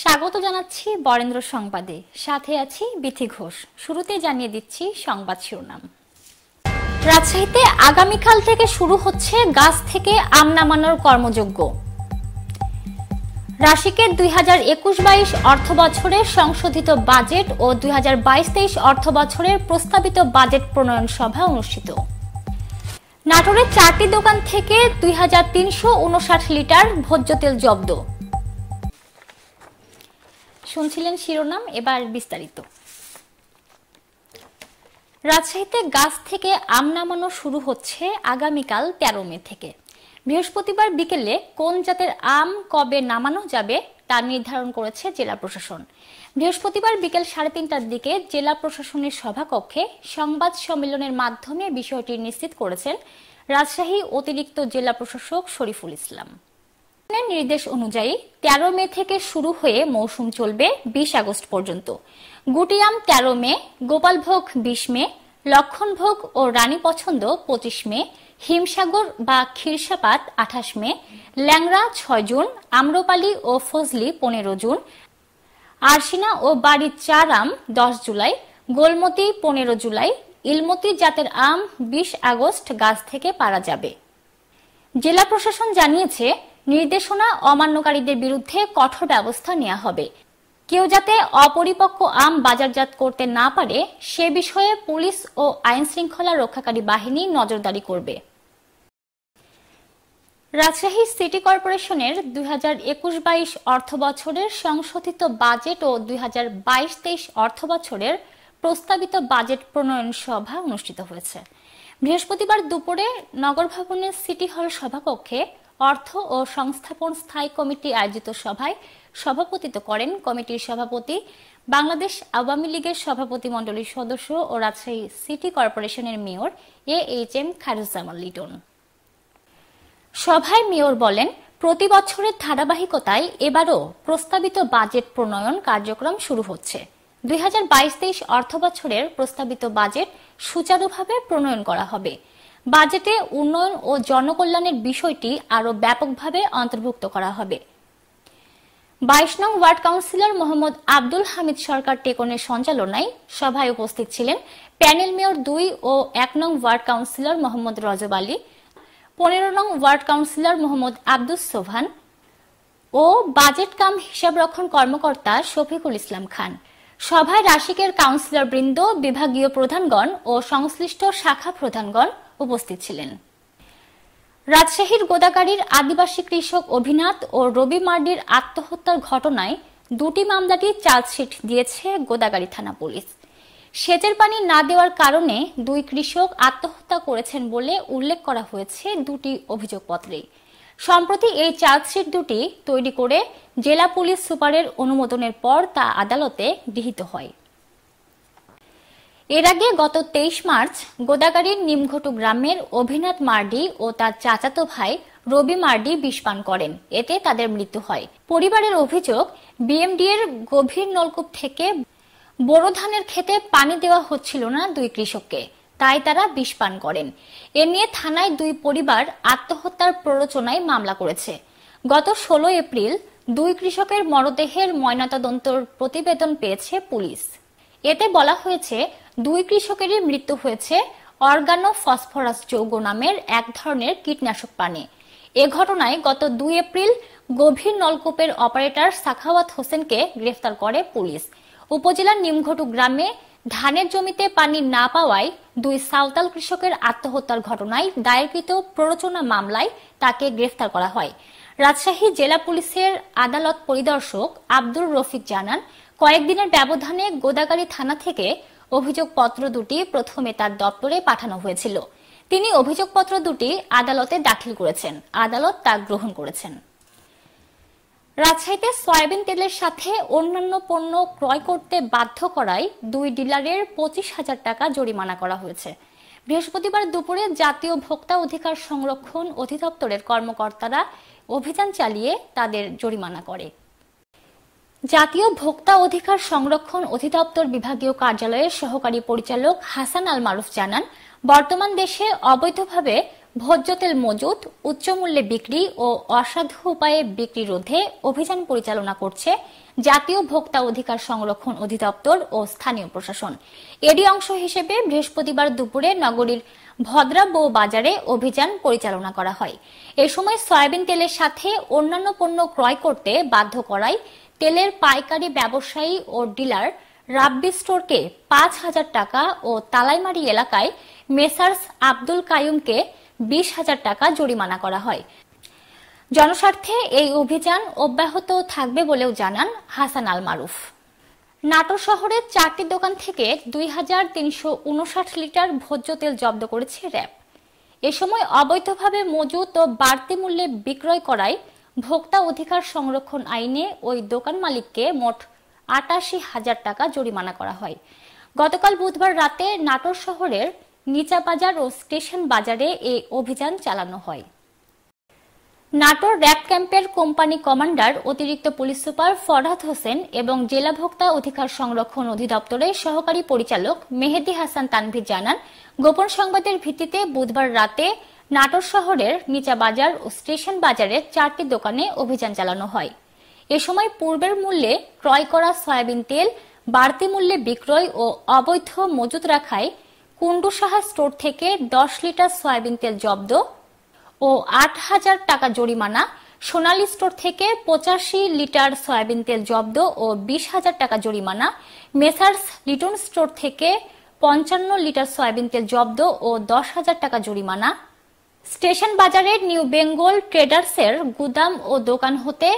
স্বাগত জানাচ্ছি বরেন্দ্র সংবাদে সাথে আছি বিথি ঘোষ শুরুতে জানিয়ে দিচ্ছি সংবাদ শিরোনাম রাজশাহীতে আগামীকাল থেকে শুরু হচ্ছে গাছ থেকে আম নামানোর কর্মযজ্ঞ রাশিকের দুই হাজার একুশ বাইশ অর্থ বছরের সংশোধিত বাজেট ও দুই হাজার বাইশ তেইশ অর্থ বছরের প্রস্তাবিত বাজেট প্রণয়ন সভা অনুষ্ঠিত নাটোরের চারটি দোকান থেকে দুই হাজার তিনশো উনষাট লিটার ভোজ্য তেল জব্দ শুনছিলেন শিরোনাম এবার বিস্তারিত রাজশাহীতে গাছ থেকে আম নামানো শুরু হচ্ছে আগামীকাল তেরো মে থেকে বৃহস্পতিবার বিকেলে কোন জাতের আম কবে নামানো যাবে তা নির্ধারণ করেছে জেলা প্রশাসন বৃহস্পতিবার বিকেল সাড়ে তিনটার দিকে জেলা প্রশাসনের সভাকক্ষে সংবাদ সম্মেলনের মাধ্যমে বিষয়টি নিশ্চিত করেছেন রাজশাহী অতিরিক্ত জেলা প্রশাসক শরীফুল ইসলাম প্রশাসনের নির্দেশ অনুযায়ী তেরো মে থেকে শুরু হয়ে মৌসুম চলবে বিশ আগস্ট পর্যন্ত গুটিয়াম তেরো মে গোপালভোগ বিশ মে লক্ষণভোগ ও রানী পছন্দ পঁচিশ মে হিমসাগর বা ক্ষীরসাপাত আঠাশ মে ল্যাংরা ছয় জুন আম্রপালি ও ফজলি পনেরো জুন আরশিনা ও বাড়ির চার আম দশ জুলাই গোলমতি পনেরো জুলাই ইলমতি জাতের আম বিশ আগস্ট গাছ থেকে পারা যাবে জেলা প্রশাসন জানিয়েছে নির্দেশনা অমান্যকারীদের বিরুদ্ধে কঠোর ব্যবস্থা নেওয়া হবে কেউ যাতে অপরিপক্ক আম বাজারজাত করতে না পারে সে বিষয়ে পুলিশ ও আইন শৃঙ্খলা রক্ষাকারী বাহিনী নজরদারি করবে রাজশাহী সিটি কর্পোরেশনের দুই হাজার একুশ বাইশ অর্থ বছরের সংশোধিত বাজেট ও দুই হাজার বাইশ তেইশ অর্থ বছরের প্রস্তাবিত বাজেট প্রণয়ন সভা অনুষ্ঠিত হয়েছে বৃহস্পতিবার দুপুরে নগর ভবনের সিটি হল সভাকক্ষে অর্থ ও সংস্থাপন স্থায়ী কমিটি আয়োজিত সভায় সভাপতিত্ব করেন কমিটির সভাপতি বাংলাদেশ আওয়ামী লীগের সভাপতি মণ্ডলীর সদস্য ও রাজশাহী সিটি কর্পোরেশনের mayor A H M Khairuzzaman Liton সভায় মেয়র বলেন প্রতি বছরের ধারাবাহিকতায় এবারও প্রস্তাবিত বাজেট প্রণয়ন কার্যক্রম শুরু হচ্ছে দুই হাজার বাইশ তেইশ অর্থ বছরের প্রস্তাবিত বাজেট সুচারুভাবে প্রণয়ন করা হবে বাজেটে উন্নয়ন ও জনকল্যাণের বিষয়টি আরও ব্যাপকভাবে অন্তর্ভুক্ত করা হবে বাইশ নং ওয়ার্ড কাউন্সিলর মোহাম্মদ আব্দুল হামিদ সরকার টেকনের সঞ্চালনায় সভায় উপস্থিত ছিলেন প্যানেল মেয়র দুই ও এক নং ওয়ার্ড কাউন্সিলর মোহাম্মদ রজব আলী পনেরো নং ওয়ার্ড কাউন্সিলর মোহাম্মদ আব্দুস সোভান ও বাজেট কাম হিসাবরক্ষণ কর্মকর্তা শফিকুল ইসলাম খান সভায় রাশিকের কাউন্সিলর বৃন্দ বিভাগীয় প্রধানগণ ও সংশ্লিষ্ট শাখা প্রধানগণ উপস্থিত ছিলেন রাজশাহীর গোদাগাড়ির আদিবাসী কৃষক অভিনাথ ও রবি মার্ডির আত্মহত্যার ঘটনায় দুটি মামলাটি চার্জশিট দিয়েছে গোদাগাড়ি থানা পুলিশ সেচের পানি না দেওয়ার কারণে দুই কৃষক আত্মহত্যা করেছেন বলে উল্লেখ করা হয়েছে দুটি অভিযোগপত্রে সম্প্রতি এই চার্জশিট দুটি তৈরি করে জেলা পুলিশ সুপারের অনুমোদনের পর তা আদালতে গৃহীত হয় এর আগে গত তেইশ মার্চ গোদাগাড়ির নিমঘটু গ্রামের অভিনাথ মার্ডি ও তার চাচাতো ভাই রবি মার্ডি বিষপান করেন এতে তাদের মৃত্যু হয় পরিবারের অভিযোগ বিএমডি এর গভীর নলকূপ থেকে বোরো ধানের খেতে পানি দেওয়া হচ্ছিল না দুই কৃষককে তাই তারা বিষ করেন এ নিয়ে থানায় দুই পরিবার আত্মহত্যার প্ররোচনায় মামলা করেছে গত ষোলো এপ্রিল দুই কৃষকের মরদেহের ময়নাতদন্তর প্রতিবেদন পেয়েছে পুলিশ এতে বলা হয়েছে দুই কৃষকেরই মৃত্যু হয়েছে অর্গানোফসফরাস যৌগ নামের এক ধরনের কীটনাশক পানে এ ঘটনায় গত দুই এপ্রিল গভীর নলকূপের অপারেটর সাখাওয়াত হোসেনকে গ্রেফতার করে পুলিশ উপজেলার নিমঘটু গ্রামে ধানের জমিতে পানি না পাওয়ায় দুই সাঁওতাল কৃষকের আত্মহত্যার ঘটনায় দায়েরকৃত প্ররোচনা মামলায় তাকে গ্রেফতার করা হয় রাজশাহী জেলা পুলিশের আদালত পরিদর্শক আব্দুর রফিক জানান কয়েকদিনের ব্যবধানে গোদাগাড়ি থানা থেকে অভিযোগপত্র দুটি প্রথমে তার দপ্তরে পাঠানো হয়েছিল তিনি অভিযোগপত্র দুটি আদালতে দাখিল করেছেন আদালত তা গ্রহণ করেছেন রাজশাহীতে সয়াবিন তেলের সাথে অন্যান্য পণ্য ক্রয় করতে বাধ্য করায় দুই ডিলারের পঁচিশ হাজার টাকা জরিমানা করা হয়েছে বৃহস্পতিবার দুপুরে জাতীয় ভোক্তা অধিকার সংরক্ষণ অধিদপ্তরের কর্মকর্তারা অভিযান চালিয়ে তাদের জরিমানা করে জাতীয় ভোক্তা অধিকার সংরক্ষণ অধিদপ্তর বিভাগীয় কার্যালয়ের সহকারী পরিচালক হাসান আল মারুফ জানান বর্তমান দেশে অবৈধভাবে ভোজ্য তেল মজুত উচ্চ মূল্যে বিক্রি ও অসাধু উপায়ে বিক্রি রোধে অভিযান পরিচালনা করছে জাতীয় ভোক্তা অধিকার সংরক্ষণ অধিদপ্তর ও স্থানীয় প্রশাসন এরই অংশ হিসেবে বৃহস্পতিবার দুপুরে নগরীর ভদ্রা ভদ্রাবৌ বাজারে অভিযান পরিচালনা করা হয় এ সময় সয়াবিন তেলের সাথে অন্যান্য পণ্য ক্রয় করতে বাধ্য করায় তেলের পাইকারি ব্যবসায়ী ও ডিলার রাব্বি স্টোরকে পাঁচ হাজার টাকা ও তালাইমারি এলাকায় মেসার্স আব্দুল কায়ুমকে বিশ হাজার টাকা জরিমানা করা হয় জনস্বার্থে এই অভিযান অব্যাহত থাকবে বলেও জানান হাসান আল মারুফ নাটোর শহরের চারটি দোকান থেকে দুই হাজার তিনশো উনষাট লিটার ভোজ্য তেল জব্দ করেছে র্যাব এ সময় অবৈধভাবে মজুত ও বাড়তি মূল্যে বিক্রয় করায় ভোক্তা অধিকার সংরক্ষণ আইনে ওই দোকান মালিককে মোট আটাশি হাজার টাকা জরিমানা করা হয় গতকাল বুধবার রাতে নাটোর শহরের নিচা বাজার ও স্টেশন বাজারে এই অভিযান চালানো হয় নাটোর র্যাব ক্যাম্পের কোম্পানি কমান্ডার অতিরিক্ত পুলিশ সুপার ফরহাদ হোসেন এবং জেলা ভোক্তা অধিকার সংরক্ষণ অধিদপ্তরের সহকারী পরিচালক মেহেদি হাসান তানভি জানান গোপন সংবাদের ভিত্তিতে বুধবার রাতে নাটোর শহরের নিচা বাজার ও স্টেশন বাজারে চারটি দোকানে অভিযান চালানো হয় এ সময় পূর্বের মূল্যে ক্রয় করা সয়াবিন তেল বাড়তি মূল্যে বিক্রয় ও অবৈধ মজুত রাখায় কুন্ডু সাহা স্টোর থেকে দশ লিটার সয়াবিন তেল জব্দ ও আট হাজার টাকা জরিমানা সোনালী স্টোর থেকে পঁচাশি লিটার সয়াবিন তেল জব্দ ও বিশ হাজার টাকা জরিমানা মেসার্স লিটন স্টোর থেকে পঞ্চান্ন লিটার সয়াবিন তেল জব্দ ও দশ হাজার টাকা জরিমানা স্টেশন বাজারের নিউ বেঙ্গল ট্রেডার্সের গুদাম ও দোকান হতে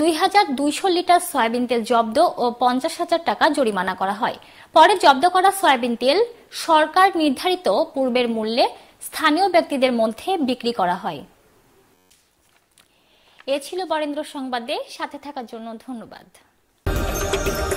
দুই হাজার দুইশো লিটার সয়াবিন তেল জব্দ ও পঞ্চাশ হাজার টাকা জরিমানা করা হয় পরে জব্দ করা সয়াবিন তেল সরকার নির্ধারিত পূর্বের মূল্যে স্থানীয় ব্যক্তিদের মধ্যে বিক্রি করা হয় এ ছিল বরেন্দ্র সংবাদে সাথে থাকার জন্য ধন্যবাদ